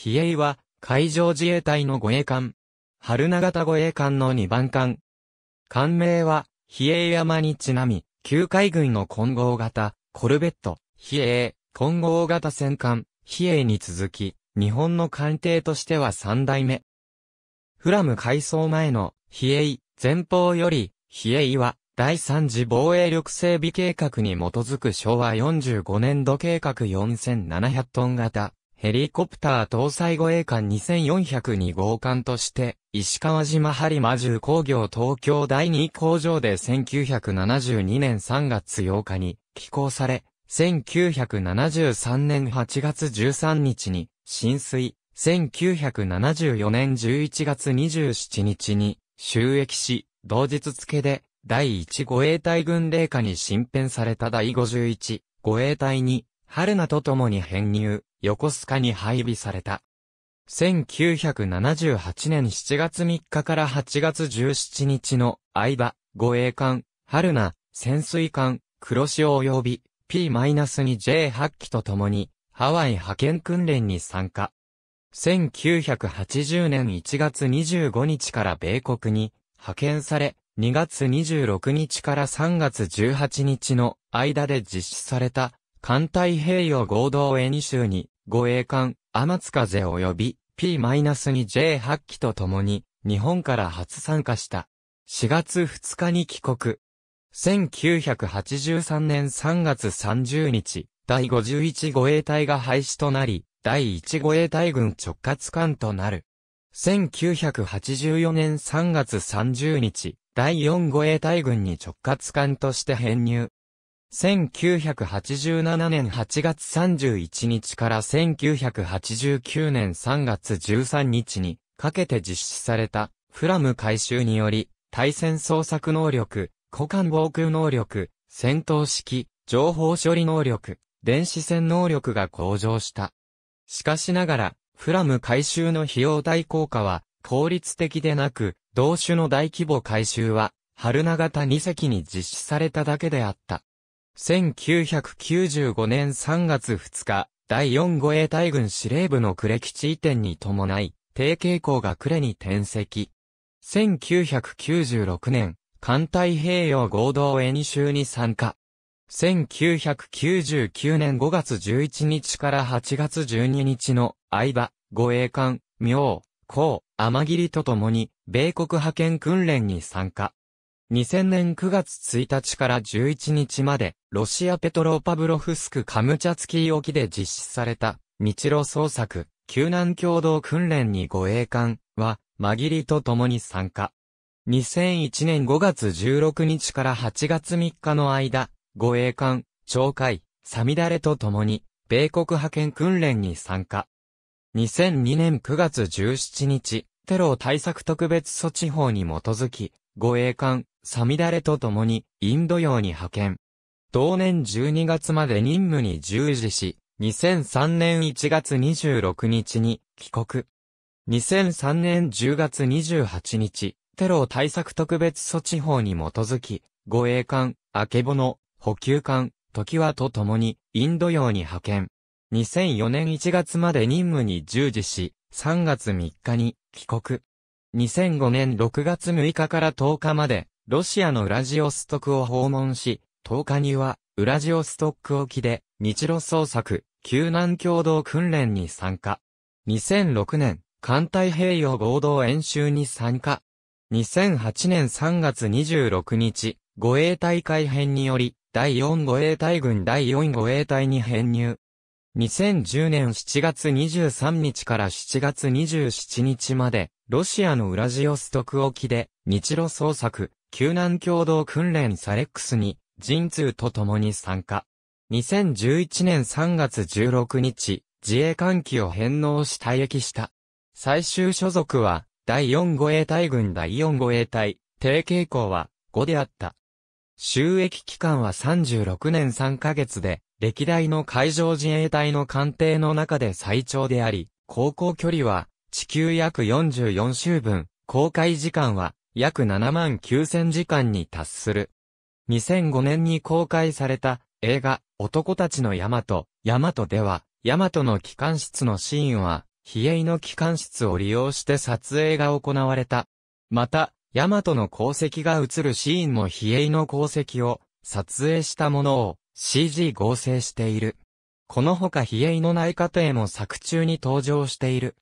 比叡は、海上自衛隊の護衛艦。春長田護衛艦の2番艦。艦名は、比叡山にちなみ、旧海軍の混合型、コルベット、比叡、混合型戦艦、比叡に続き、日本の艦艇としては3代目。フラム改装前の、比叡、前方より、比叡は、第三次防衛力整備計画に基づく昭和45年度計画4700トン型、ヘリコプター搭載護衛艦2402号艦として、石川島播磨重工業東京第2工場で1972年3月8日に寄港され、1973年8月13日に浸水、1974年11月27日に収益し、同日付で第1護衛隊軍令下に新編された第51護衛隊に春名と共に編入。横須賀に配備された。1978年7月3日から8月17日の相場、護衛艦、春名、潜水艦、黒潮及び P-2J 8機とともに、ハワイ派遣訓練に参加。1980年1月25日から米国に派遣され、2月26日から3月18日の間で実施された環太平洋合同演習に、護衛艦、天津風及び P-2J 8機と共に、日本から初参加した。4月2日に帰国。1983年3月30日、第51護衛隊が廃止となり、第1護衛隊軍直轄艦となる。1984年3月30日、第4護衛隊軍に直轄艦として編入。1987年8月31日から1989年3月13日にかけて実施されたフラム改修により、対戦捜索能力、股間防空能力、戦闘式、情報処理能力、電子戦能力が向上した。しかしながら、フラム改修の費用対効果は効率的でなく、同種の大規模改修は、春長田2隻に実施されただけであった。1995年3月2日、第4護衛隊軍司令部の呉基地移転に伴い、低傾向が呉に転籍。1996年、艦太平洋合同演習に参加。1999年5月11日から8月12日の相場、護衛艦、明、江、天霧とともに、米国派遣訓練に参加。2000年9月1日から11日まで、ロシアペトロパブロフスクカムチャツキー沖で実施された、日露捜索、救難共同訓練に護衛艦は、紛りと共に参加。2001年5月16日から8月3日の間、護衛艦、懲戒、サミダレと共に、米国派遣訓練に参加。2002年9月17日、テロ対策特別措置法に基づき、護衛艦、サミダレと共に、インド洋に派遣。同年12月まで任務に従事し、2003年1月26日に帰国。2003年10月28日、テロ対策特別措置法に基づき、護衛艦、あけぼの、補給艦、時はと共に、インド洋に派遣。2004年1月まで任務に従事し、3月3日に帰国。2005年6月6日から10日まで、ロシアのウラジオストクを訪問し、10日には、ウラジオストック沖で、日露捜索、救難共同訓練に参加。2006年、艦隊平洋合同演習に参加。2008年3月26日、護衛隊改編により、第4護衛隊軍第4護衛隊に編入。2010年7月23日から7月27日まで、ロシアのウラジオストク沖で、日露捜索、救難共同訓練サレックスに、陣通と共に参加。2011年3月16日、自衛艦機を返納し退役した。最終所属は、第4護衛隊軍第4護衛隊、低傾向は5であった。収益期間は36年3ヶ月で、歴代の海上自衛隊の艦艇の中で最長であり、航行距離は地球約44週分、公開時間は約7万9000時間に達する。2005年に公開された映画、男たちのヤマト、ヤマトでは、ヤマトの機関室のシーンは、比叡の機関室を利用して撮影が行われた。また、ヤマトの功績が映るシーンも比叡の功績を撮影したものを CG 合成している。このほか比叡の内科庭も作中に登場している。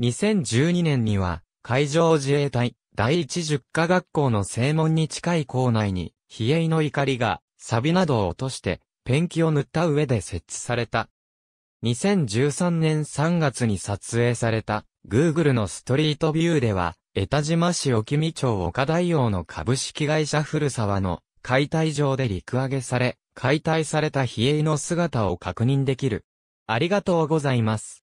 2012年には、海上自衛隊第一十科学校の正門に近い校内に、比叡の怒りが、サビなどを落として、ペンキを塗った上で設置された。2013年3月に撮影された、Google のストリートビューでは、江田島市沖見町岡大王の株式会社古沢の解体場で陸揚げされ、解体された比叡の姿を確認できる。ありがとうございます。